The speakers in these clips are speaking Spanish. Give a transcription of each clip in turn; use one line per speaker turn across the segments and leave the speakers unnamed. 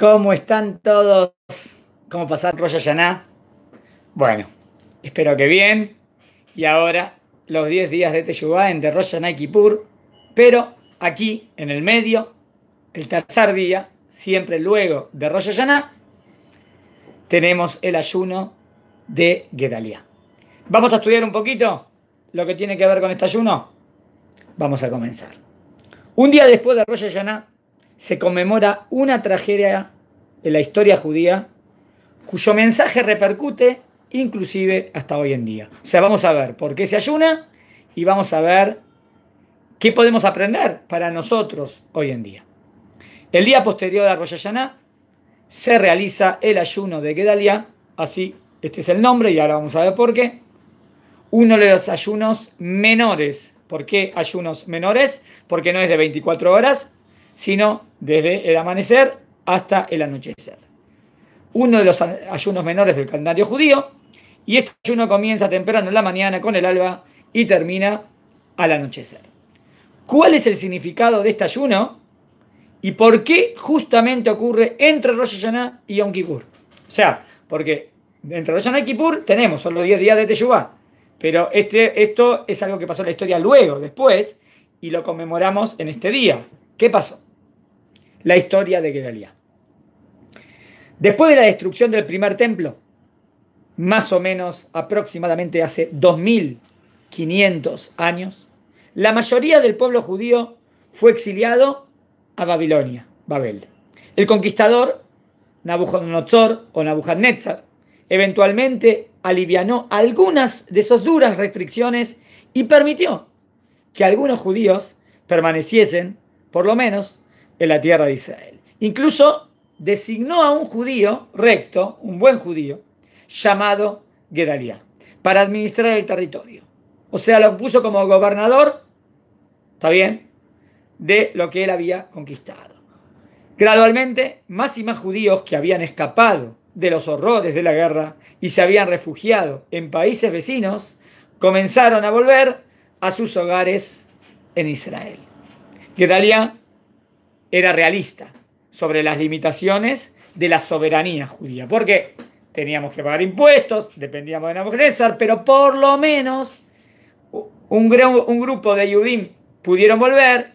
¿Cómo están todos? ¿Cómo pasaron Rosh Hashanah? Bueno, espero que bien. Y ahora los 10 días de Teshuvah en Rosh Hashanah y Kippur. Pero aquí, en el medio, el tercer día, siempre luego de Rosh Hashanah, tenemos el ayuno de Gedalia. ¿Vamos a estudiar un poquito lo que tiene que ver con este ayuno? Vamos a comenzar. Un día después de Rosh Hashanah, se conmemora una tragedia en la historia judía cuyo mensaje repercute inclusive hasta hoy en día. O sea, vamos a ver por qué se ayuna y vamos a ver qué podemos aprender para nosotros hoy en día. El día posterior a Rosh se realiza el ayuno de Gedalia, así este es el nombre y ahora vamos a ver por qué. Uno de los ayunos menores. ¿Por qué ayunos menores? Porque no es de 24 horas, sino desde el amanecer hasta el anochecer. Uno de los ayunos menores del calendario judío, y este ayuno comienza temprano en la mañana con el alba y termina al anochecer. ¿Cuál es el significado de este ayuno? ¿Y por qué justamente ocurre entre Rosh y Yom Kippur? O sea, porque entre Rosh Hashanah y Kippur tenemos solo 10 días de Teshuvah. Pero este, esto es algo que pasó en la historia luego, después, y lo conmemoramos en este día. ¿Qué pasó? la historia de Gedalia. Después de la destrucción del primer templo, más o menos aproximadamente hace 2.500 años, la mayoría del pueblo judío fue exiliado a Babilonia, Babel. El conquistador Nabucodonosor o Nabucodonosor eventualmente alivianó algunas de esas duras restricciones y permitió que algunos judíos permaneciesen, por lo menos, en la tierra de Israel. Incluso designó a un judío recto, un buen judío, llamado Gedaliah, para administrar el territorio. O sea, lo puso como gobernador, ¿está bien?, de lo que él había conquistado. Gradualmente, más y más judíos que habían escapado de los horrores de la guerra y se habían refugiado en países vecinos, comenzaron a volver a sus hogares en Israel. Gedaliah era realista sobre las limitaciones de la soberanía judía. Porque teníamos que pagar impuestos, dependíamos de Nabucodonosor, pero por lo menos un, grupo de judíos pudieron volver,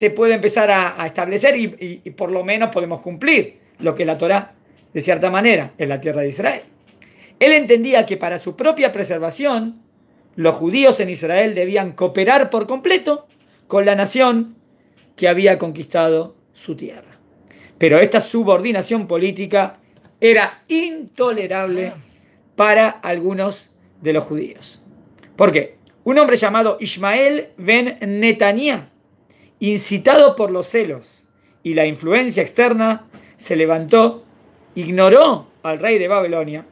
se puede empezar a, establecer y, por lo menos podemos cumplir lo que la Torah, de cierta manera, en la tierra de Israel. Él entendía que para su propia preservación, los judíos en Israel debían cooperar por completo con la nación que había conquistado su tierra. Pero esta subordinación política era intolerable ah. para algunos de los judíos. ¿Por qué? Un hombre llamado Ismael ben Netania, incitado por los celos y la influencia externa, se levantó, ignoró al rey de Babilonia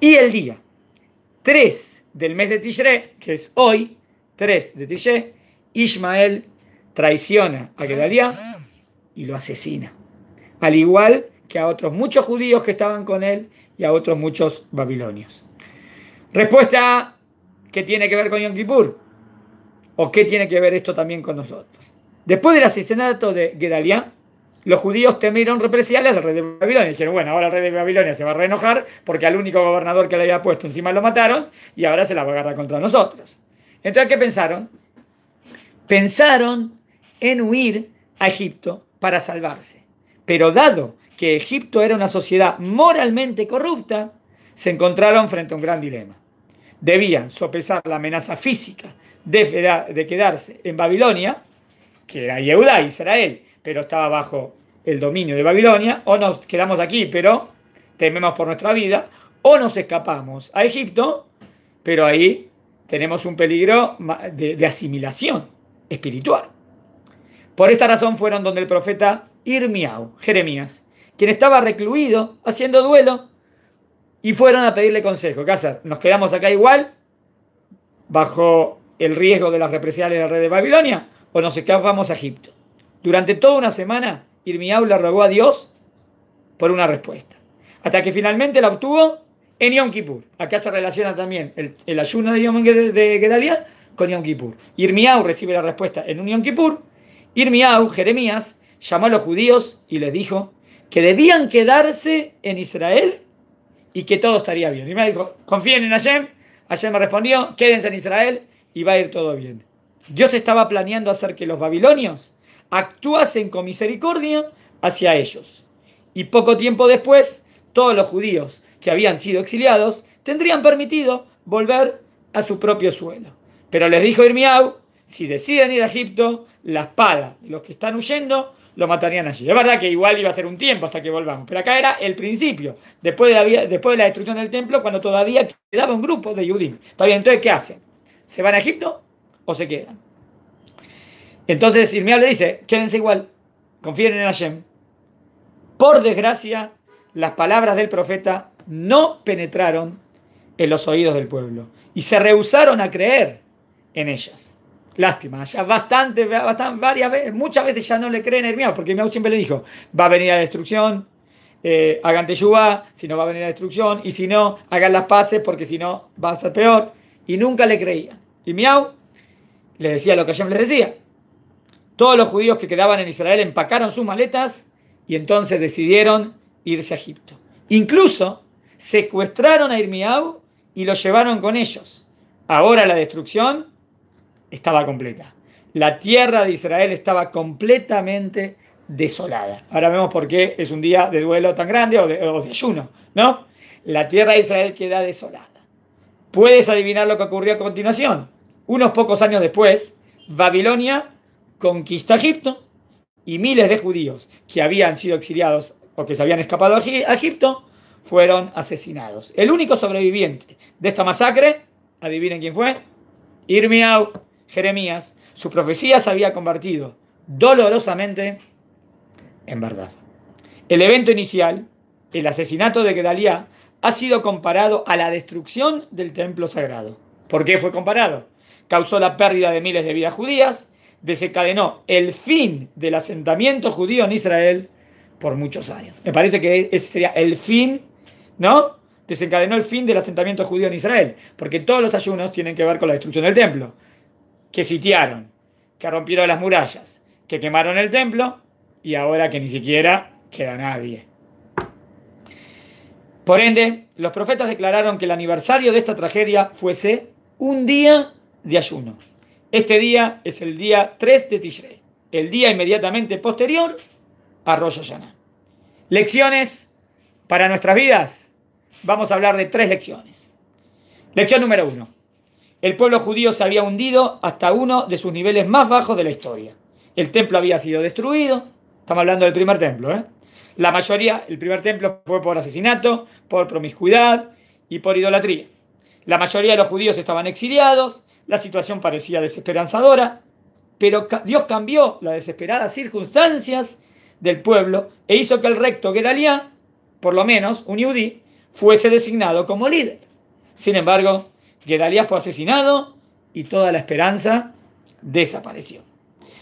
y el día 3 del mes de Tishre, que es hoy, 3 de Tishre, Ismael traiciona a Gedalia y lo asesina. Al igual que a otros muchos judíos que estaban con él y a otros muchos babilonios. Respuesta que tiene que ver con Yom Kippur. ¿O qué tiene que ver esto también con nosotros? Después del asesinato de Gedalia, los judíos temieron represalias la rey de Babilonia. Dijeron, bueno, ahora el rey de Babilonia se va a reenojar porque al único gobernador que le había puesto encima lo mataron y ahora se la va a agarrar contra nosotros. Entonces, ¿qué pensaron? Pensaron en huir a Egipto para salvarse. Pero dado que Egipto era una sociedad moralmente corrupta, se encontraron frente a un gran dilema. Debían sopesar la amenaza física de, quedarse en Babilonia, que era Yehudá, Israel, pero estaba bajo el dominio de Babilonia, o nos quedamos aquí, pero tememos por nuestra vida, o nos escapamos a Egipto, pero ahí tenemos un peligro de, de asimilación espiritual. Por esta razón fueron donde el profeta Irmiau, Jeremías, quien estaba recluido haciendo duelo, y fueron a pedirle consejo. ¿Qué ¿Nos quedamos acá igual? ¿Bajo el riesgo de las represalias del rey de Babilonia? ¿O nos escapamos a Egipto? Durante toda una semana, Irmiau le rogó a Dios por una respuesta. Hasta que finalmente la obtuvo en Yom Kippur. Acá se relaciona también el, ayuno de Yom de, con Yom Kippur. Irmiau recibe la respuesta en un Yom Kippur Irmiau, Jeremías, llamó a los judíos y les dijo que debían quedarse en Israel y que todo estaría bien. Y me dijo, confíen en Hashem. Hashem me respondió, quédense en Israel y va a ir todo bien. Dios estaba planeando hacer que los babilonios actuasen con misericordia hacia ellos. Y poco tiempo después, todos los judíos que habían sido exiliados tendrían permitido volver a su propio suelo. Pero les dijo Irmiau, si deciden ir a Egipto, la espada de los que están huyendo, lo matarían allí. Es verdad que igual iba a ser un tiempo hasta que volvamos, pero acá era el principio, después de la, después de la destrucción del templo, cuando todavía quedaba un grupo de Yudim. Está bien, entonces, ¿qué hacen? ¿Se van a Egipto o se quedan? Entonces Irmial le dice, quédense igual, confíen en Hashem. Por desgracia, las palabras del profeta no penetraron en los oídos del pueblo y se rehusaron a creer en ellas. Lástima, ya bastante, bastante, varias veces, muchas veces ya no le creen a Irmiau porque Irmiau siempre le dijo, va a venir la destrucción, eh, hagan teyubá, si no va a venir la destrucción, y si no, hagan las paces, porque si no, va a ser peor. Y nunca le creían. Y Miau le decía lo que Hashem les decía. Todos los judíos que quedaban en Israel empacaron sus maletas y entonces decidieron irse a Egipto. Incluso secuestraron a Irmiau y lo llevaron con ellos. Ahora la destrucción estaba completa. La tierra de Israel estaba completamente desolada. Ahora vemos por qué es un día de duelo tan grande o de, ayuno, ¿no? La tierra de Israel queda desolada. Puedes adivinar lo que ocurrió a continuación. Unos pocos años después, Babilonia conquistó Egipto y miles de judíos que habían sido exiliados o que se habían escapado a Egipto fueron asesinados. El único sobreviviente de esta masacre, adivinen quién fue, Irmiau. Jeremías, su profecía se había convertido dolorosamente en verdad. El evento inicial, el asesinato de Gedaliah, ha sido comparado a la destrucción del templo sagrado. ¿Por qué fue comparado? Causó la pérdida de miles de vidas judías, desencadenó el fin del asentamiento judío en Israel por muchos años. Me parece que ese sería el fin, ¿no? Desencadenó el fin del asentamiento judío en Israel, porque todos los ayunos tienen que ver con la destrucción del templo que sitiaron, que rompieron las murallas, que quemaron el templo y ahora que ni siquiera queda nadie. Por ende, los profetas declararon que el aniversario de esta tragedia fuese un día de ayuno. Este día es el día 3 de Tishrei, el día inmediatamente posterior a Rosh Hashanah. Lecciones para nuestras vidas. Vamos a hablar de tres lecciones. Lección número uno. El pueblo judío se había hundido hasta uno de sus niveles más bajos de la historia. El templo había sido destruido. Estamos hablando del primer templo, ¿eh? La mayoría, el primer templo fue por asesinato, por promiscuidad y por idolatría. La mayoría de los judíos estaban exiliados, la situación parecía desesperanzadora, pero Dios cambió las desesperadas circunstancias del pueblo e hizo que el recto Gedalia, por lo menos un yudí, fuese designado como líder. Sin embargo, guedalía fue asesinado y toda la esperanza desapareció.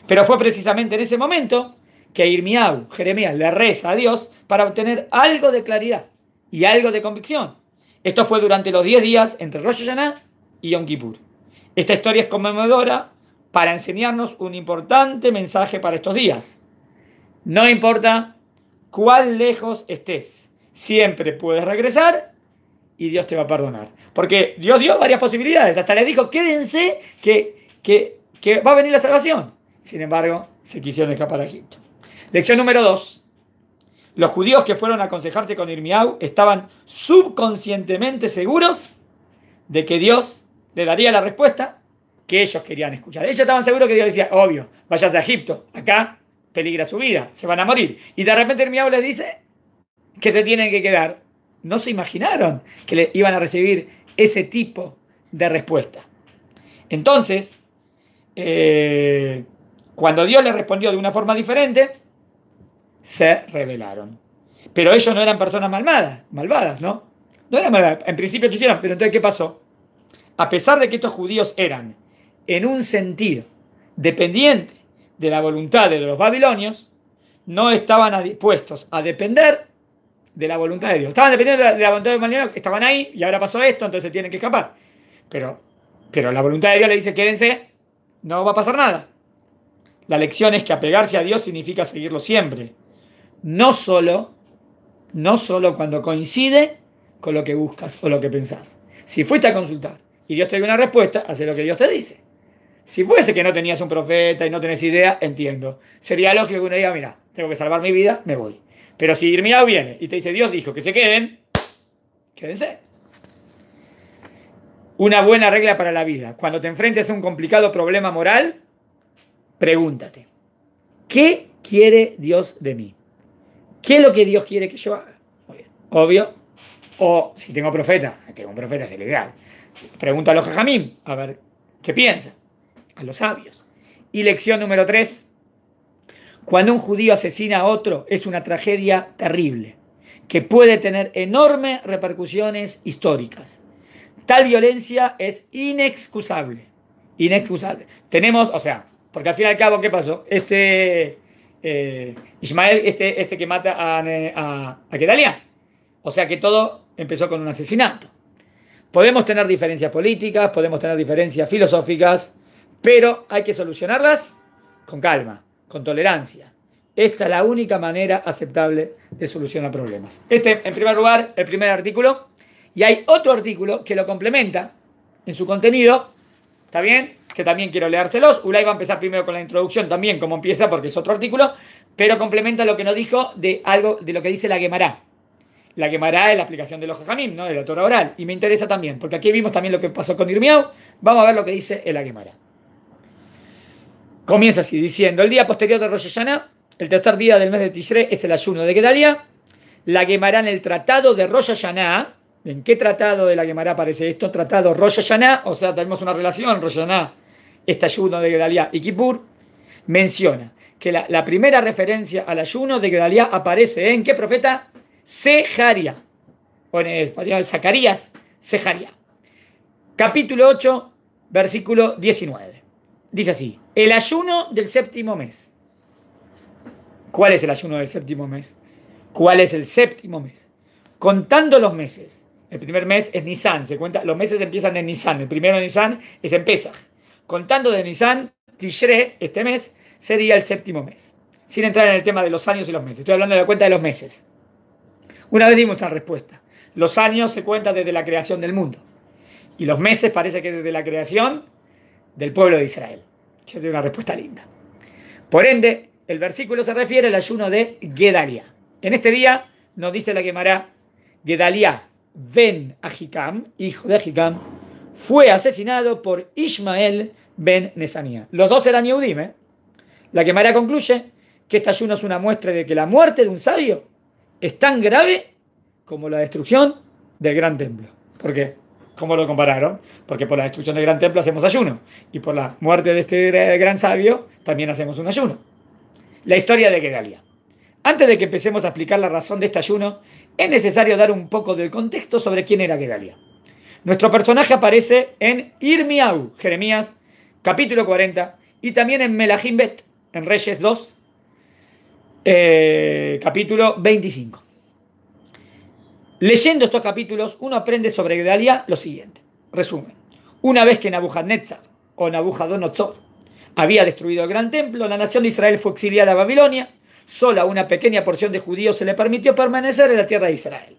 Pero fue precisamente en ese momento que Irmiau, Jeremías, le reza a Dios para obtener algo de claridad y algo de convicción. Esto fue durante los 10 días entre Rosh Hashanah y Yom Kippur. Esta historia es conmovedora para enseñarnos un importante mensaje para estos días. No importa cuán lejos estés, siempre puedes regresar y Dios te va a perdonar. Porque Dios dio varias posibilidades, hasta le dijo, quédense que, que, que va a venir la salvación. Sin embargo, se quisieron escapar a Egipto. Lección número 2. Los judíos que fueron a aconsejarte con Irmiau estaban subconscientemente seguros de que Dios le daría la respuesta que ellos querían escuchar. Ellos estaban seguros que Dios decía, obvio, vayas a Egipto, acá peligra su vida, se van a morir. Y de repente Irmiau les dice que se tienen que quedar no se imaginaron que le iban a recibir ese tipo de respuesta. Entonces, eh, cuando Dios les respondió de una forma diferente, se rebelaron. Pero ellos no eran personas malvadas, malvadas, ¿no? No eran malvadas, en principio quisieron, pero entonces ¿qué pasó? A pesar de que estos judíos eran, en un sentido, dependientes de la voluntad de los babilonios, no estaban dispuestos a depender de la voluntad de Dios. Estaban dependiendo de la, voluntad de Manuel, estaban ahí y ahora pasó esto, entonces tienen que escapar. Pero, pero la voluntad de Dios le dice, quédense, no va a pasar nada. La lección es que apegarse a Dios significa seguirlo siempre. No solo, no solo cuando coincide con lo que buscas o lo que pensás. Si fuiste a consultar y Dios te dio una respuesta, hace lo que Dios te dice. Si fuese que no tenías un profeta y no tenés idea, entiendo. Sería lógico que uno diga, mira, tengo que salvar mi vida, me voy. Pero si Irmiao viene y te dice, Dios dijo que se queden, quédense. Una buena regla para la vida. Cuando te enfrentes a un complicado problema moral, pregúntate, ¿qué quiere Dios de mí? ¿Qué es lo que Dios quiere que yo haga? Obvio. O si tengo profeta, tengo un profeta, es el a los jajamín, a ver qué piensa. a los sabios. Y lección número tres cuando un judío asesina a otro es una tragedia terrible, que puede tener enormes repercusiones históricas. Tal violencia es inexcusable. Inexcusable. Tenemos, o sea, porque al fin y al cabo, ¿qué pasó? Este eh, Ismael, este, este que mata a, eh, a, a Kedalia. O sea que todo empezó con un asesinato. Podemos tener diferencias políticas, podemos tener diferencias filosóficas, pero hay que solucionarlas con calma con tolerancia. Esta es la única manera aceptable de solucionar problemas. Este, en primer lugar, el primer artículo. Y hay otro artículo que lo complementa en su contenido. ¿Está bien? Que también quiero leérselos. Ulay va a empezar primero con la introducción, también como empieza, porque es otro artículo. Pero complementa lo que nos dijo de algo de lo que dice la Gemara. La Gemara es la aplicación de los Jajamim, ¿no? De la Torah oral. Y me interesa también, porque aquí vimos también lo que pasó con Irmiau. Vamos a ver lo que dice la Gemara. Comienza así diciendo, el día posterior de Rosh el tercer día del mes de Tishrei, es el ayuno. ¿De Gedalia, la quemará La el tratado de Rosh ¿En qué tratado de la quemará aparece esto? Tratado Rosh o sea, tenemos una relación, Rosh este ayuno de Gedalia y Kipur, menciona que la, primera referencia al ayuno de Gedalia aparece en, ¿qué profeta? Sejaria, o en español Zacarías, Sejaria. Capítulo 8, versículo 19. Dice así, el ayuno del séptimo mes. ¿Cuál es el ayuno del séptimo mes? ¿Cuál es el séptimo mes? Contando los meses. El primer mes es Nissan se cuenta, los meses empiezan en Nissan El primero de Nisan es en Contando de Nissan Tishre, este mes, sería el séptimo mes. Sin entrar en el tema de los años y los meses. Estoy hablando de la cuenta de los meses. Una vez dimos esta respuesta. Los años se cuentan desde la creación del mundo. Y los meses parece que desde la creación del pueblo de Israel. Yo una respuesta linda. Por ende, el versículo se refiere al ayuno de Gedalia. En este día nos dice la quemará Gedalia ben Ahikam, hijo de Ahikam, fue asesinado por Ismael ben Nesanía. Los dos eran Yehudim. ¿eh? La quemará concluye que este ayuno es una muestra de que la muerte de un sabio es tan grave como la destrucción del gran templo. ¿Por qué? ¿Cómo lo compararon? Porque por la destrucción del gran templo hacemos ayuno y por la muerte de este gran sabio también hacemos un ayuno. La historia de Gedalia. Antes de que empecemos a explicar la razón de este ayuno, es necesario dar un poco del contexto sobre quién era Gedalia. Nuestro personaje aparece en Irmiau, Jeremías, capítulo 40, y también en Melahimbet, en Reyes 2, eh, capítulo 25. Leyendo estos capítulos, uno aprende sobre Gedalia lo siguiente. Resumen. Una vez que Nabucodonosor o Nabucodonosor había destruido el gran templo, la nación de Israel fue exiliada a Babilonia. Sola una pequeña porción de judíos se le permitió permanecer en la tierra de Israel.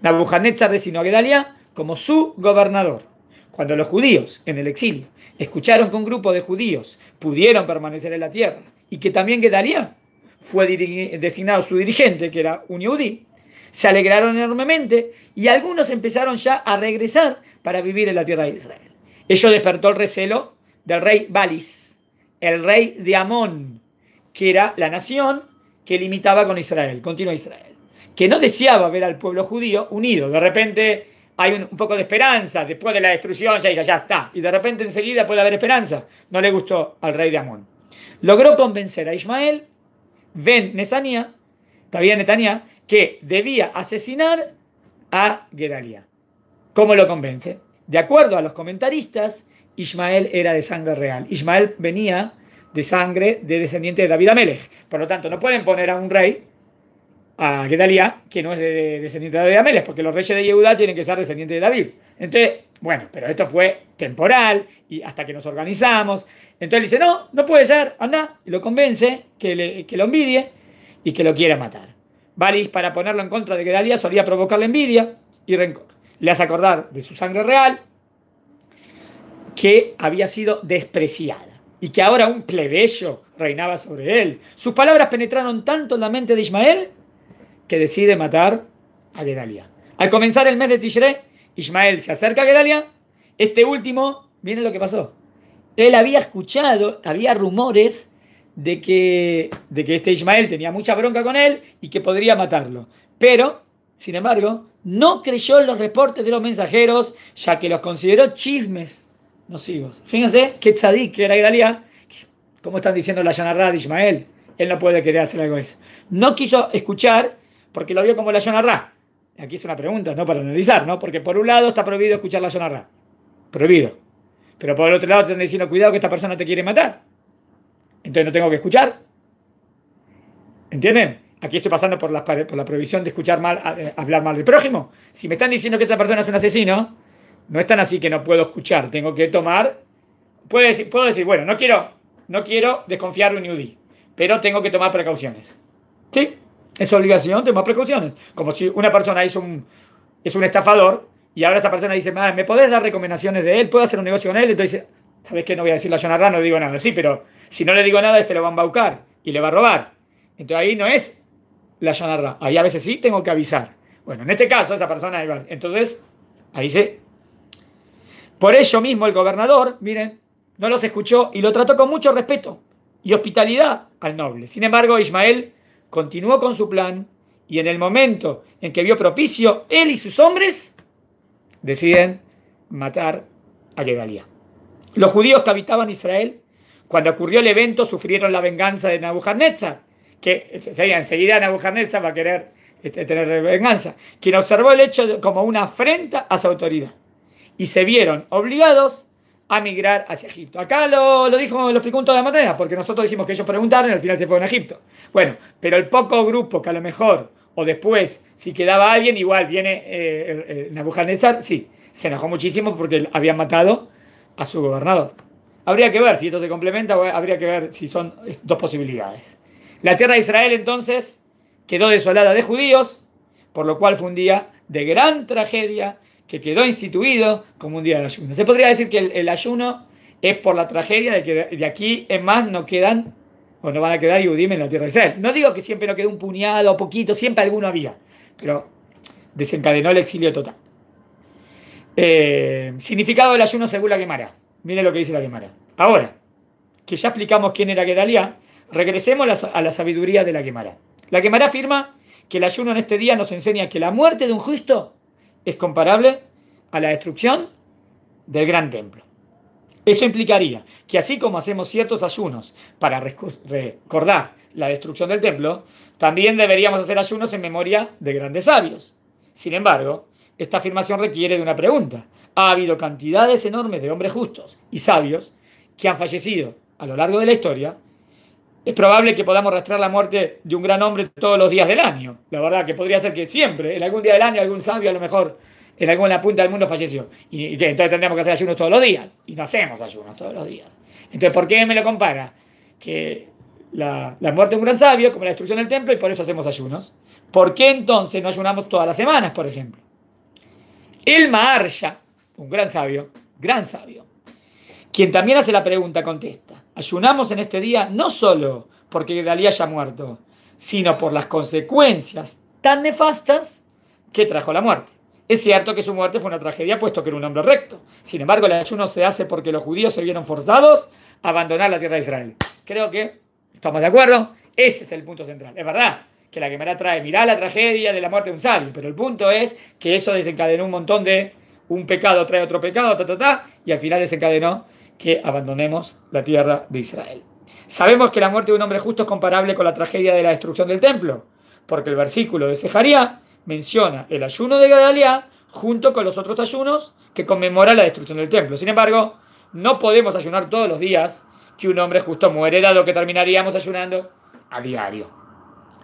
Nabucodonosor designó a Gedalia como su gobernador. Cuando los judíos en el exilio escucharon que un grupo de judíos pudieron permanecer en la tierra y que también Gedalia fue designado su dirigente, que era un se alegraron enormemente y algunos empezaron ya a regresar para vivir en la tierra de Israel. Ello despertó el recelo del rey Balis, el rey de Amón, que era la nación que limitaba con Israel, continua Israel, que no deseaba ver al pueblo judío unido. De repente hay un, poco de esperanza, después de la destrucción ya, ya está, y de repente enseguida puede haber esperanza. No le gustó al rey de Amón. Logró convencer a Ismael, Ben Nesania, todavía Netania, que debía asesinar a Gedalia. ¿Cómo lo convence? De acuerdo a los comentaristas, Ismael era de sangre real. Ismael venía de sangre de descendiente de David Amelech. Por lo tanto, no pueden poner a un rey, a Gedalia, que no es de descendiente de David Amelech, porque los reyes de Yehuda tienen que ser descendientes de David. Entonces, bueno, pero esto fue temporal y hasta que nos organizamos. Entonces él dice, no, no puede ser, anda, y lo convence que lo envidie y que lo quiera matar. Valis, para ponerlo en contra de Gedalia, solía provocarle envidia y rencor. Le hace acordar de su sangre real, que había sido despreciada y que ahora un plebeyo reinaba sobre él. Sus palabras penetraron tanto en la mente de Ismael que decide matar a Gedalia. Al comenzar el mes de Tishré, Ismael se acerca a Gedalia. Este último, viene lo que pasó. Él había escuchado, había rumores de que, de que este Ismael tenía mucha bronca con él y que podría matarlo. Pero, sin embargo, no creyó en los reportes de los mensajeros, ya que los consideró chismes nocivos. Fíjense que Tzadik, que era Idalia, como están diciendo la Yanarra de Ismael, él no puede querer hacer algo eso. No quiso escuchar porque lo vio como la Yanarra. Aquí es una pregunta, no para analizar, ¿no? Porque por un lado está prohibido escuchar la Yanarra. Prohibido. Pero por el otro lado te están diciendo, cuidado que esta persona te quiere matar entonces no tengo que escuchar. ¿Entienden? Aquí estoy pasando por la, por la prohibición de escuchar mal, eh, hablar mal del prójimo. Si me están diciendo que esa persona es un asesino, no es tan así que no puedo escuchar, tengo que tomar. Puedo decir, puedo decir bueno, no quiero, no quiero desconfiar de un UDI, pero tengo que tomar precauciones. ¿Sí? Es obligación tomar precauciones. Como si una persona hizo un, es un estafador y ahora esta persona dice, ¿me podés dar recomendaciones de él? ¿Puedo hacer un negocio con él? Entonces, ¿sabes qué? No voy a decir la Jonarra, no digo nada. Sí, pero si no le digo nada, este lo va a embaucar y le va a robar. Entonces ahí no es la llanarra. Ahí a veces sí tengo que avisar. Bueno, en este caso, esa persona, entonces, ahí se. Por ello mismo, el gobernador, miren, no los escuchó y lo trató con mucho respeto y hospitalidad al noble. Sin embargo, Ismael continuó con su plan y en el momento en que vio propicio, él y sus hombres deciden matar a Gedalia. Los judíos que habitaban Israel cuando ocurrió el evento, sufrieron la venganza de Nabucodonosor, que sería enseguida Nabucodonosor va a querer este, tener venganza, quien observó el hecho como una afrenta a su autoridad y se vieron obligados a migrar hacia Egipto. Acá lo, lo dijo, los explicó de toda manera, porque nosotros dijimos que ellos preguntaron y al final se fueron a Egipto. Bueno, pero el poco grupo que a lo mejor, o después, si quedaba alguien, igual viene eh, sí, se enojó muchísimo porque habían matado a su gobernador. Habría que ver si esto se complementa habría que ver si son dos posibilidades. La tierra de Israel entonces quedó desolada de judíos, por lo cual fue un día de gran tragedia que quedó instituido como un día de ayuno. Se podría decir que el, ayuno es por la tragedia de que de aquí en más no quedan o no van a quedar Yudim en la tierra de Israel. No digo que siempre no quedó un puñado o poquito, siempre alguno había, pero desencadenó el exilio total. Eh, significado del ayuno según la quemará. Mire lo que dice la Gemara. Ahora, que ya explicamos quién era Gedalia, regresemos a la, sabiduría de la Gemara. La Gemara afirma que el ayuno en este día nos enseña que la muerte de un justo es comparable a la destrucción del gran templo. Eso implicaría que así como hacemos ciertos ayunos para recordar la destrucción del templo, también deberíamos hacer ayunos en memoria de grandes sabios. Sin embargo, esta afirmación requiere de una pregunta ha habido cantidades enormes de hombres justos y sabios que han fallecido a lo largo de la historia, es probable que podamos rastrear la muerte de un gran hombre todos los días del año. La verdad que podría ser que siempre, en algún día del año, algún sabio a lo mejor en alguna punta del mundo falleció. Y, entonces tendríamos que hacer ayunos todos los días. Y no hacemos ayunos todos los días. Entonces, ¿por qué me lo compara? Que la, la muerte de un gran sabio, como la destrucción del templo, y por eso hacemos ayunos. ¿Por qué entonces no ayunamos todas las semanas, por ejemplo? El Maharsha, un gran sabio, gran sabio, quien también hace la pregunta, contesta, ayunamos en este día no solo porque Dalí haya muerto, sino por las consecuencias tan nefastas que trajo la muerte. Es cierto que su muerte fue una tragedia, puesto que era un hombre recto. Sin embargo, el ayuno se hace porque los judíos se vieron forzados a abandonar la tierra de Israel. Creo que estamos de acuerdo. Ese es el punto central. Es verdad que la quemará trae, mirá la tragedia de la muerte de un sabio, pero el punto es que eso desencadenó un montón de un pecado trae otro pecado, ta, ta, ta, y al final desencadenó que abandonemos la tierra de Israel. Sabemos que la muerte de un hombre justo es comparable con la tragedia de la destrucción del templo, porque el versículo de Sejaría menciona el ayuno de Gadalia junto con los otros ayunos que conmemora la destrucción del templo. Sin embargo, no podemos ayunar todos los días que un hombre justo muere, dado que terminaríamos ayunando a diario.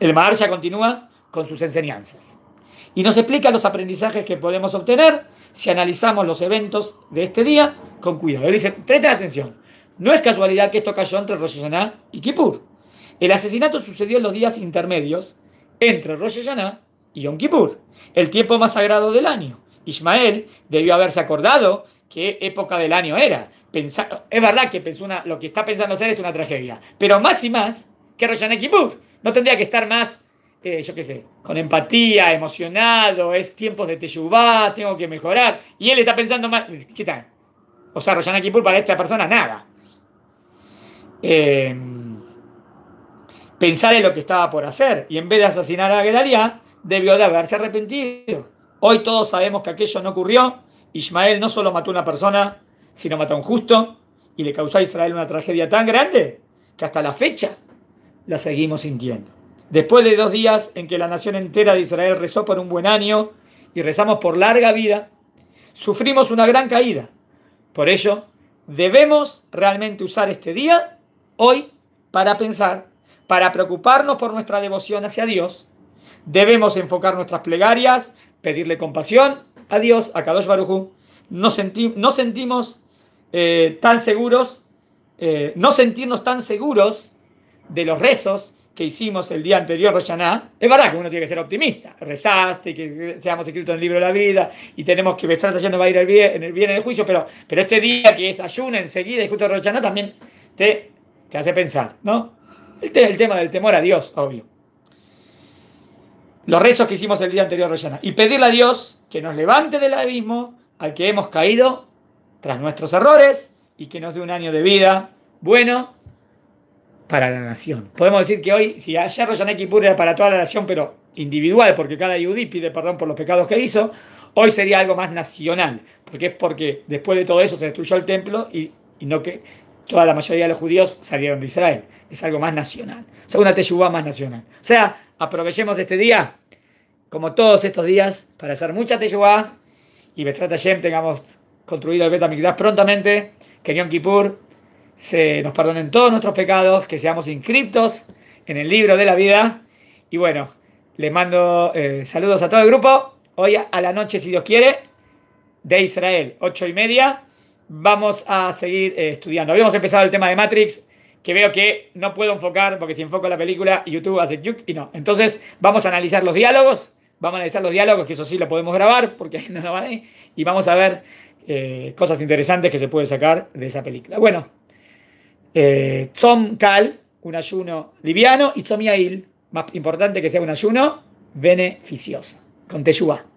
El Maharsha continúa con sus enseñanzas y nos explica los aprendizajes que podemos obtener si analizamos los eventos de este día con cuidado. Él dice, presta atención, no es casualidad que esto cayó entre Rosh y Kippur. El asesinato sucedió en los días intermedios entre Rosh y Yom Kippur, el tiempo más sagrado del año. Ismael debió haberse acordado qué época del año era. Pensar, es verdad que pensó lo que está pensando hacer es una tragedia, pero más y más que Rosh y Kippur. No tendría que estar más eh, yo qué sé, con empatía, emocionado, es tiempos de teyubá, tengo que mejorar. Y él está pensando más, ¿qué tal? O sea, Rosana Kipur para esta persona, nada. Eh, pensar en lo que estaba por hacer y en vez de asesinar a Gedalia, debió de haberse arrepentido. Hoy todos sabemos que aquello no ocurrió. Ismael no solo mató a una persona, sino mató a un justo y le causó a Israel una tragedia tan grande que hasta la fecha la seguimos sintiendo. Después de dos días en que la nación entera de Israel rezó por un buen año y rezamos por larga vida, sufrimos una gran caída. Por ello, debemos realmente usar este día, hoy, para pensar, para preocuparnos por nuestra devoción hacia Dios. Debemos enfocar nuestras plegarias, pedirle compasión a Dios, a Kadosh Baruchum. No, sentimos eh, tan seguros, eh, no sentirnos tan seguros de los rezos que hicimos el día anterior, Royaná, es verdad que uno tiene que ser optimista. Rezaste, que seamos escritos en el libro de la vida y tenemos que ver ya no va a ir bien, en el juicio, pero, pero este día que es ayuno enseguida y justo Royaná también te, te hace pensar, ¿no? este es el, tema del temor a Dios, obvio. Los rezos que hicimos el día anterior, Royaná. Y pedirle a Dios que nos levante del abismo al que hemos caído tras nuestros errores y que nos dé un año de vida bueno para la nación. Podemos decir que hoy, si ayer Rosh Kippur era para toda la nación, pero individual, porque cada yudí pide perdón por los pecados que hizo, hoy sería algo más nacional, porque es porque después de todo eso se destruyó el templo y, no que toda la mayoría de los judíos salieron de Israel. Es algo más nacional, Es una teyubá más nacional. O sea, aprovechemos este día, como todos estos días, para hacer mucha teyubá y bestrata yem, tengamos construido el Bet prontamente, que Kippur se nos perdonen todos nuestros pecados, que seamos inscriptos en el libro de la vida. Y bueno, les mando eh, saludos a todo el grupo. Hoy a la noche, si Dios quiere, de Israel, ocho y media, vamos a seguir eh, estudiando. Habíamos empezado el tema de Matrix, que veo que no puedo enfocar, porque si enfoco la película, YouTube hace yuk y no. Entonces, vamos a analizar los diálogos. Vamos a analizar los diálogos, que eso sí lo podemos grabar, porque no lo van a ir. Y vamos a ver eh, cosas interesantes que se puede sacar de esa película. Bueno, eh, cal un ayuno liviano, y Tzom más importante que sea un ayuno, beneficioso, con Teyubá.